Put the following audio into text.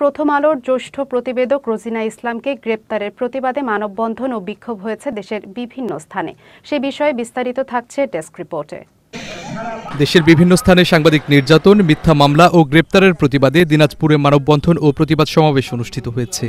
প্রথম আলোর জ্যেষ্ঠ প্রতিবেদক রোজিনা ইসলামকে গ্রেপ্তারের প্রতিবাদে মানববন্ধন ও বিক্ষোভ হয়েছে দেশের বিভিন্ন স্থানে সে বিষয়ে বিস্তারিত থাকছে ডেস্ক রিপোর্টে দেশের বিভিন্ন স্থানে সাংবাদিক নির্যাতন মিথ্যা মামলা ও গ্রেপ্তারের প্রতিবাদে দিনাজপুরে মানববন্ধন ও প্রতিবাদ সমাবেশ অনুষ্ঠিত হয়েছে